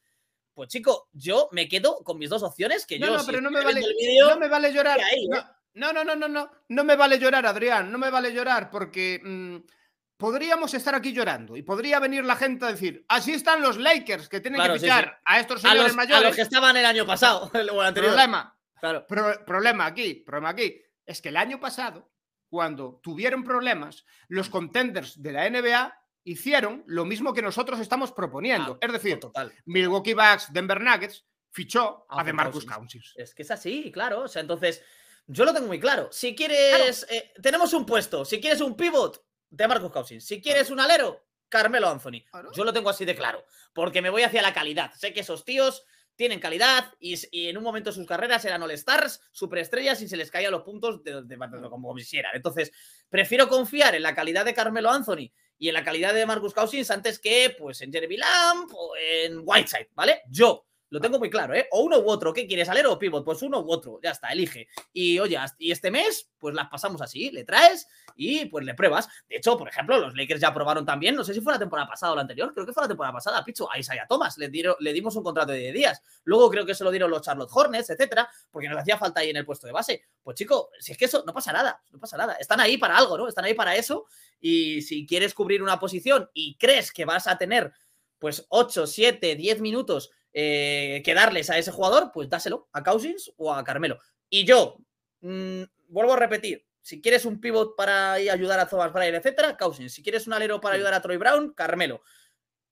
pues chico, yo me quedo con mis dos opciones que yo. No, no pero no me, vale, no me ¿eh? vale llorar. no, no, no, no, no, no. me vale llorar, Adrián. No me vale llorar porque mm, podríamos estar aquí llorando y podría venir la gente a decir: así están los Lakers que tienen que fichar a estos señores mayores. A los que estaban el año pasado. El anterior. Problema. problema aquí, problema aquí. Es que el año pasado, cuando tuvieron problemas, los contenders de la NBA hicieron lo mismo que nosotros estamos proponiendo. es decir, total. Milwaukee Bucks, Denver Nuggets fichó a a ah, Marcus Cousins. Es que es así, claro. O sea, entonces, yo lo tengo muy claro. Si quieres, eh, tenemos un puesto. Si quieres un pivot, Marcus Cousins. Si quieres un alero, Carmelo Anthony. Yo lo tengo así de claro, porque me voy hacia la calidad. Sé que esos tíos tienen calidad y, en un momento sus carreras eran all-stars, superestrellas y se les caían los puntos de, como quisieran. Entonces, prefiero confiar en la calidad de Carmelo Anthony y en la calidad de Marcus Cousins antes que pues en Jeremy Lamb o en Whiteside, ¿vale? Yo, lo tengo muy claro, ¿eh? O uno u otro. ¿Qué quieres, alero o pivot? Pues uno u otro. Ya está, elige. Y oye, y este mes, pues las pasamos así. Le traes y pues le pruebas. De hecho, por ejemplo, los Lakers ya probaron también. No sé si fue la temporada pasada o la anterior. Creo que fue la temporada pasada, Picho. A Isaiah Thomas le, le dimos un contrato de 10 días. Luego creo que se lo dieron los Charlotte Hornets, etcétera, porque nos hacía falta ahí en el puesto de base. Pues chico, si es que eso no pasa nada. No pasa nada. Están ahí para algo, ¿no? Están ahí para eso. Y si quieres cubrir una posición y crees que vas a tener pues 8, 7, 10 minutos eh, que darles a ese jugador, pues dáselo a Cousins o a Carmelo. Y yo, mm, vuelvo a repetir, si quieres un pivot para ayudar a Thomas Bryant, etcétera, Cousins. Si quieres un alero para ayudar a Troy Brown, Carmelo.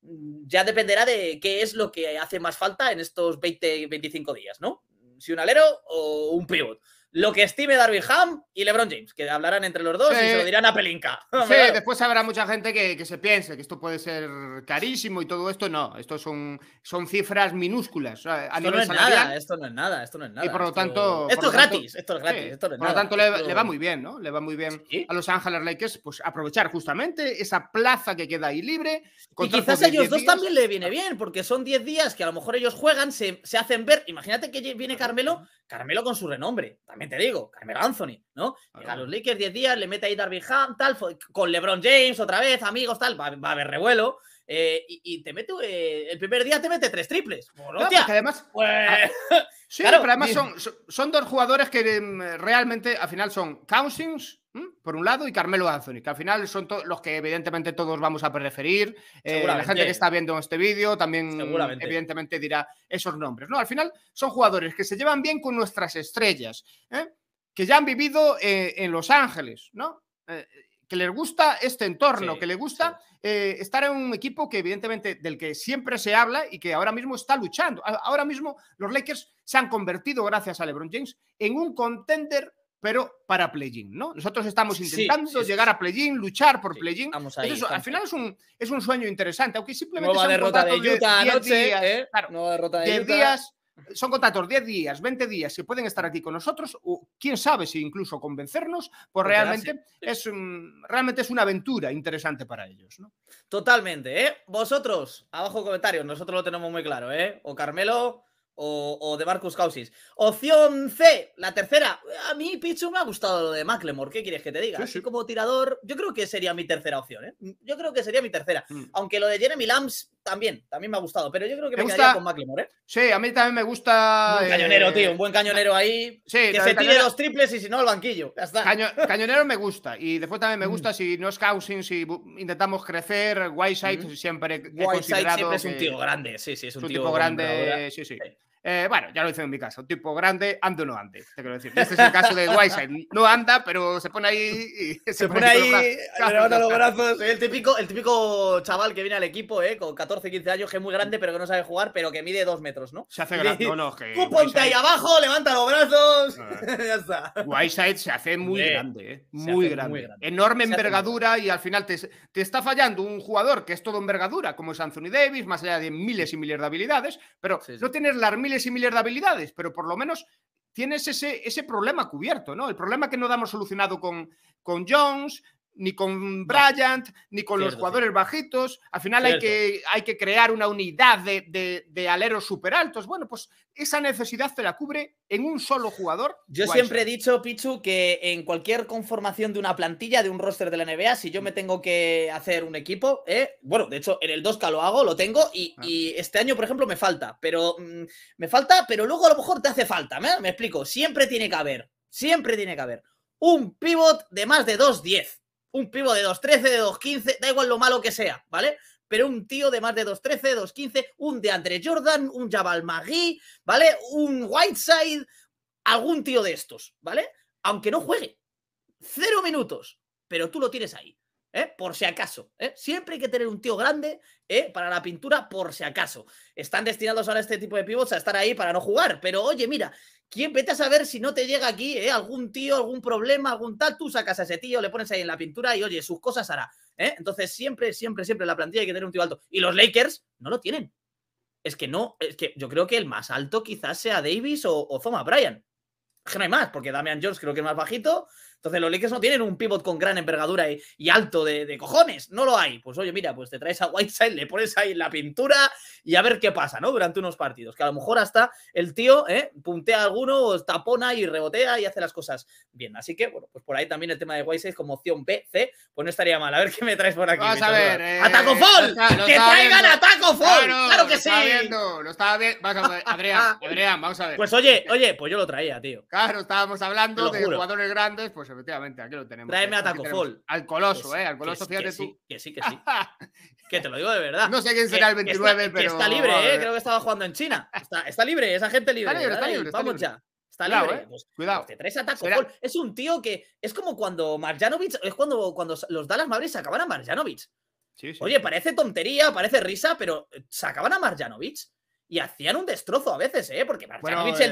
Mm, ya dependerá de qué es lo que hace más falta en estos 20, 25 días, ¿no? Si un alero o un pivot lo que estime Darby Ham y LeBron James, que hablarán entre los dos y se lo dirán a pelinca Sí, después habrá mucha gente que, se piense que esto puede ser carísimo y todo esto. No, esto son, son cifras minúsculas. esto no es nada, esto no es nada, esto es por lo tanto. gratis, esto es gratis. por lo tanto, le, va muy bien, ¿no? Le va muy bien a Los Ángeles Lakers, pues aprovechar justamente esa plaza que queda ahí libre. Y quizás a ellos dos también le viene bien, porque son 10 días que a lo mejor ellos juegan, se, se hacen ver. Imagínate que viene Carmelo Carmelo con su renombre, también te digo, Carmelo Anthony, ¿no? a los Lakers 10 días, le mete ahí Darby Ham, tal, con LeBron James otra vez, amigos, tal, va, a haber revuelo. Eh, y, te mete, eh, el primer día te mete tres triples. Pues, además, pues, ah, sí, pero además son, son, dos jugadores que em, realmente al final son Cousins por un lado, y Carmelo Anthony, que al final son los que evidentemente todos vamos a preferir. Eh, la gente que está viendo este vídeo también evidentemente dirá esos nombres. ¿no? Al final son jugadores que se llevan bien con nuestras estrellas, ¿eh? que ya han vivido eh, en Los Ángeles, ¿no? que les gusta este entorno, que les gusta estar en un equipo que evidentemente del que siempre se habla y que ahora mismo está luchando. Ahora mismo los Lakers se han convertido, gracias a LeBron James, en un contender pero para play ¿no? Nosotros estamos intentando llegar a playing luchar por playing al final es un, es un sueño interesante, aunque simplemente... Nueva derrota de ¿eh? derrota de días, son contratos 10 días, 20 días que pueden estar aquí con nosotros, o quién sabe si incluso convencernos, pues realmente es, realmente es una aventura interesante para ellos. Totalmente, ¿eh? Vosotros, abajo comentarios, nosotros lo tenemos muy claro, ¿eh? O Carmelo, o, de Marcus Causis. Opción C, la tercera. A mí, Pichu, me ha gustado lo de Macklemore. ¿Qué quieres que te diga? como tirador, yo creo que sería mi tercera opción. ¿eh? Yo creo que sería mi tercera. Mm. Aunque lo de Jeremy Lambs también, también me ha gustado, pero yo creo que me, gusta... con McLemore. ¿eh? Sí, a mí también me gusta. Un cañonero, eh, tío, un buen cañonero ahí. que se tire los triples y si no, el banquillo. Cañonero me gusta. Y después también me mm. gusta si no es causing, si intentamos crecer. Whiteside mm. siempre. Whiteside siempre es un tío grande, sí, sí, es un, un tío tipo grande. sí. sí. Eh, bueno, ya lo hice en mi caso. Tipo grande, ando o no ande. Te quiero decir. Este es el caso de Whiteside. No anda, pero se pone ahí. Y se, pone, ahí, levanta los brazos. El típico, el típico chaval que viene al equipo, eh, con 14, 15 años, que es muy grande, pero que no sabe jugar, pero que mide 2 metros, ¿no? Se hace grande. No, no, que. ponte ahí abajo, levanta los brazos. Ah. ya está. se hace muy grande, eh, Muy grande. Enorme envergadura y al final te, está fallando un jugador que es todo envergadura, como es Anthony Davis, más allá de miles y miles de habilidades, pero no tienes las miles similar y miles de habilidades, pero por lo menos tienes ese, ese problema cubierto, ¿no? El problema que no damos solucionado con, con Jones, ni con Bryant, ni con los jugadores bajitos. Al final hay que, hay que crear una unidad de, aleros súper altos. Bueno, pues esa necesidad te la cubre en un solo jugador. Yo siempre he dicho, Pichu, que en cualquier conformación de una plantilla, de un roster de la NBA, si yo me tengo que hacer un equipo, ¿eh? bueno, de hecho en el 2K lo hago, lo tengo, ah. y, este año, por ejemplo, me falta, pero mm, me falta, pero luego a lo mejor te hace falta, ¿me? me explico, siempre tiene que haber, siempre tiene que haber un pivot de más de 2-10 un pivo de 2.13, de 2.15, da igual lo malo que sea, ¿vale? Pero un tío de más de 2.13, 2.15, un de André Jordan, un Jabal Magui, ¿vale? Un Whiteside, algún tío de estos, ¿vale? Aunque no juegue. Cero minutos, pero tú lo tienes ahí. ¿eh? por si acaso. ¿eh? Siempre hay que tener un tío grande ¿eh? para la pintura, por si acaso. Están destinados ahora este tipo de pivots a estar ahí para no jugar, pero oye, mira, ¿quién vete a saber si no te llega aquí algún tío, algún problema, algún tal? Tú sacas a ese tío, le pones ahí en la pintura y oye, sus cosas hará. Entonces, siempre, siempre, siempre en la plantilla hay que tener un tío alto. Y los Lakers no lo tienen. Es que no, es que yo creo que el más alto quizás sea Davis o, o Thomas Bryan. no hay más, porque Damian Jones creo que es más bajito. Entonces los Lakers no tienen un pivot con gran envergadura y, alto de, cojones, no lo hay. Pues oye, mira, pues te traes a Whiteside, le pones ahí la pintura y a ver qué pasa, ¿no? Durante unos partidos, que a lo mejor hasta el tío ¿eh? puntea a alguno, tapona y rebotea y hace las cosas bien. Así que, bueno, pues por ahí también el tema de Whiteside como opción B, C, pues no estaría mal. A ver qué me traes por aquí. Vamos a ver. Eh, ¡Ataco Fall! ¡Que traigan Ataco Fall! ¡Claro, que sí! Viendo, estaba viendo. Vamos a ver, Adrián, Adrián, vamos a ver. Pues oye, oye, pues yo lo traía, tío. Claro, estábamos hablando de jugadores grandes, pues efectivamente, aquí lo tenemos. Tráeme a Taco Fall. Al Coloso, ¿eh? Al Coloso, fíjate tú. que sí, que sí. que te lo digo de verdad. No sé quién será el 29, pero. está libre, ¿eh? Creo que estaba jugando en China. Está, está libre, esa gente libre. Está libre, está libre Vamos ya. Está libre. Eh. Pues, pues, cuidado. te a Es un tío que es como cuando Marjanovic, es cuando, cuando los Dallas Mavericks sacaban a Marjanovic. Oye, parece tontería, parece risa, pero eh, sacaban a Marjanovic y hacían un destrozo a veces, ¿eh? Porque el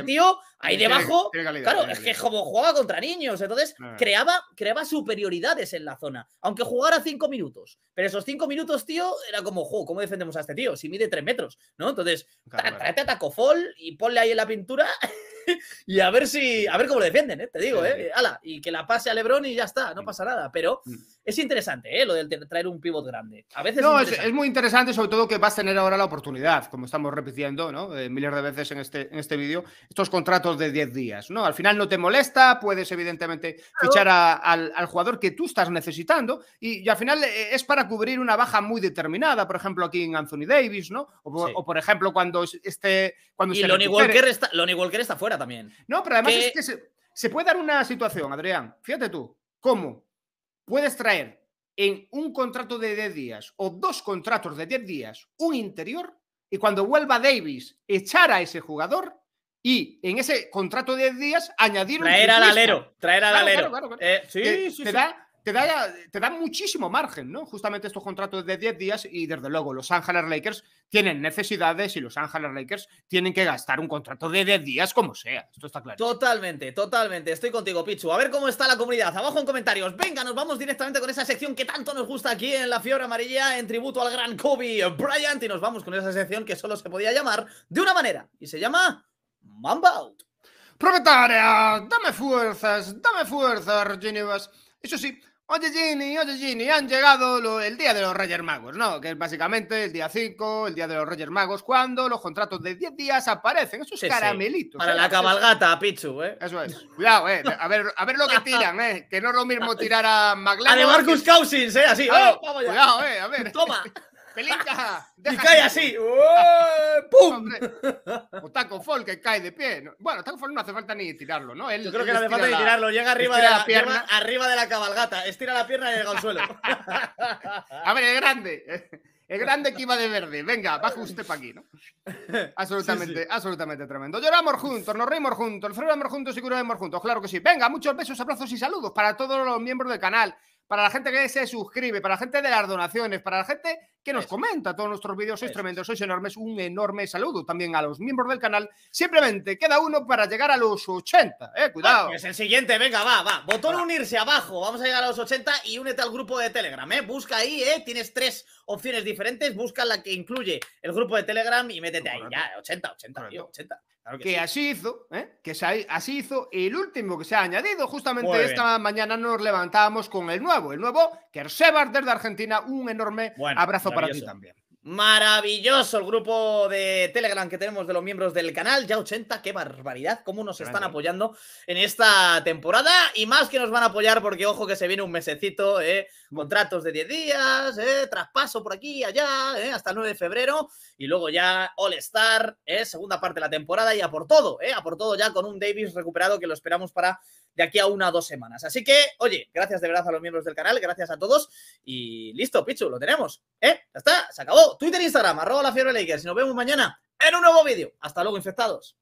eh, tío, ahí debajo, claro, es que como jugaba contra niños, entonces ah. creaba, creaba superioridades en la zona, aunque jugara cinco minutos. Pero esos cinco minutos, tío, era como, juego, ¿cómo defendemos a este tío? Si mide tres metros, ¿no? Entonces, claro, tráete a Tacofol y ponle ahí en la pintura y a ver si, a ver cómo lo defienden, ¿eh? te digo, ¿eh? y que la pase a Lebron y ya está, no pasa nada. Pero mm. es interesante, ¿eh? Lo de traer un pivot grande. A veces. No, es, muy interesante, sobre todo que vas a tener ahora la oportunidad, como estamos repitiendo, ¿no? miles de veces en este, en este vídeo, estos contratos de 10 días, ¿no? Al final no te molesta, puedes evidentemente fichar al, jugador que tú estás necesitando y, al final es para cubrir una baja muy determinada, por ejemplo, aquí en Anthony Davis, ¿no? O, por ejemplo, cuando este. Cuando y se Lonnie Walker, está, Lonnie Walker está fuera también. No, pero además es que se, puede dar una situación, Adrián. Fíjate tú, ¿cómo puedes traer en un contrato de 10 días o dos contratos de 10 días un interior y cuando vuelva Davis echar a ese jugador y en ese contrato de 10 días añadir traer al alero, traer al alero. Eh, sí, sí, sí te da, te da muchísimo margen, ¿no? Justamente estos contratos de 10 días y desde luego los Ángeles Lakers tienen necesidades y los Ángeles Lakers tienen que gastar un contrato de 10 días como sea. Esto está claro. Totalmente, totalmente. Estoy contigo, Pichu. A ver cómo está la comunidad. Abajo en comentarios. Venga, nos vamos directamente con esa sección que tanto nos gusta aquí en La Fiebre Amarilla en tributo al gran Kobe Bryant y nos vamos con esa sección que solo se podía llamar de una manera y se llama Mamba Out. dame fuerzas, dame fuerzas, Ginevas. Eso sí, Oye Gini, oye Gini, han llegado el día de los Reyes Magos, ¿no? Que es básicamente el día 5, el día de los Reyes Magos, cuando los contratos de 10 días aparecen, esos caramelitos. Para ¿eh? la cabalgata, Pichu, ¿eh? Eso es. Cuidado, ¿eh? A ver, a ver lo que tiran, ¿eh? Que no es lo mismo tirar a McLaren. A de Marcus Cousins, ¿eh? Así, oh, Cuidado, ¿eh? A ver. Toma. ¡Pelita! y cae así. ¡Oh! ¡Pum! o Taco Fall que cae de pie. Bueno, Taco Fall no hace falta ni tirarlo, ¿no? Yo creo que no hace falta ni tirarlo. Llega arriba de la, pierna. arriba de la cabalgata. Estira la pierna y llega al suelo. a ver, el grande. El grande que iba de verde. Venga, baja usted para aquí, ¿no? Absolutamente, absolutamente tremendo. Lloramos juntos, nos reímos juntos, celebramos juntos y curamos juntos. Claro que sí. Venga, muchos besos, abrazos y saludos para todos los miembros del canal, para la gente que se suscribe, para la gente de las donaciones, para la gente que nos comenta todos nuestros vídeos. Sois tremendos, sois enormes. Un enorme saludo también a los miembros del canal. Simplemente queda uno para llegar a los 80. Eh, cuidado. Es pues el siguiente, venga, va, va. Botón unirse abajo. Vamos a llegar a los 80 y únete al grupo de Telegram. Eh. Busca ahí, eh. tienes tres opciones diferentes. Busca la que incluye el grupo de Telegram y métete ahí. Ya, 80, 80, tío, 80. que, así hizo, ¿eh? que así hizo el último que se ha añadido. Justamente esta mañana nos levantábamos con el nuevo. El nuevo Kersebar, desde Argentina. Un enorme abrazo para ti también. Maravilloso el grupo de Telegram que tenemos de los miembros del canal, ya 80, qué barbaridad, cómo nos están apoyando en esta temporada y más que nos van a apoyar porque ojo que se viene un mesecito, eh, contratos de 10 días, eh, traspaso por aquí y allá, eh, hasta el 9 de febrero, y luego ya All-Star, eh, segunda parte de la temporada y a por todo, a por todo ya con un Davis recuperado que lo esperamos para de aquí a una o dos semanas. Así que, oye, gracias de verdad a los miembros del canal, gracias a todos y listo, Pichu, lo tenemos. ¿Eh? Ya está, se acabó. Twitter, Instagram, arroba la fiebre Lakers y nos vemos mañana en un nuevo vídeo. Hasta luego, infectados.